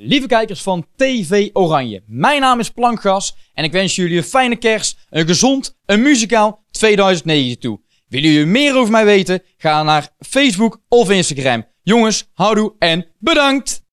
Lieve kijkers van TV Oranje, mijn naam is Plankgas en ik wens jullie een fijne kerst, een gezond, een muzikaal 2019 toe. Willen jullie meer over mij weten? Ga naar Facebook of Instagram. Jongens, houdoe en bedankt!